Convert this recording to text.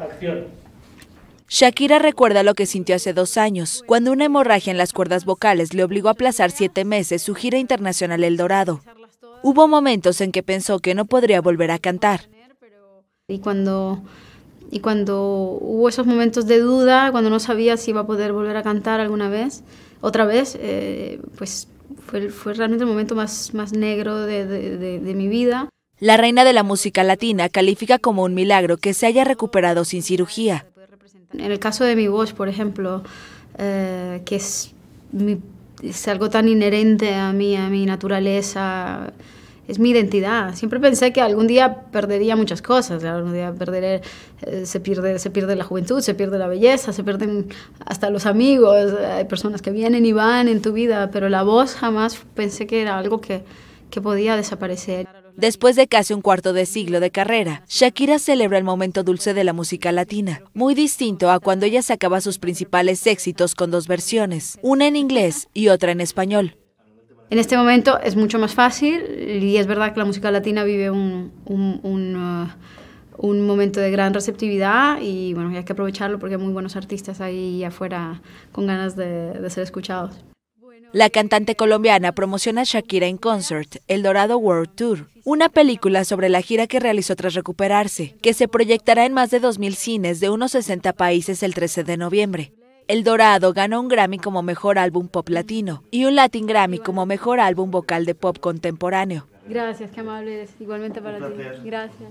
acción. Shakira recuerda lo que sintió hace dos años, cuando una hemorragia en las cuerdas vocales le obligó a aplazar siete meses su gira internacional El Dorado. Hubo momentos en que pensó que no podría volver a cantar. Y cuando, y cuando hubo esos momentos de duda, cuando no sabía si iba a poder volver a cantar alguna vez, otra vez, eh, pues fue, realmente el momento más, más negro de mi vida. La reina de la música latina califica como un milagro que se haya recuperado sin cirugía. En el caso de mi voz, por ejemplo, eh, que es, algo tan inherente a mí, a mi naturaleza, es mi identidad. Siempre pensé que algún día perdería muchas cosas, algún día eh, se, pierde, la juventud, se pierde la belleza, se pierden hasta los amigos, hay personas que vienen y van en tu vida, pero la voz jamás pensé que era algo que podía desaparecer. Después de casi un cuarto de siglo de carrera, Shakira celebra el momento dulce de la música latina, muy distinto a cuando ella sacaba sus principales éxitos con dos versiones, una en inglés y otra en español. En este momento es mucho más fácil y es verdad que la música latina vive un, uh, momento de gran receptividad y bueno, hay que aprovecharlo porque hay muy buenos artistas ahí afuera con ganas de ser escuchados. La cantante colombiana promociona Shakira en Concert, El Dorado World Tour, una película sobre la gira que realizó tras recuperarse, que se proyectará en más de 2.000 cines de unos 60 países el 13 de noviembre. El Dorado ganó un Grammy como Mejor Álbum Pop Latino y un Latin Grammy como Mejor Álbum Vocal de Pop Contemporáneo. Gracias, qué amable Igualmente para ti. Gracias.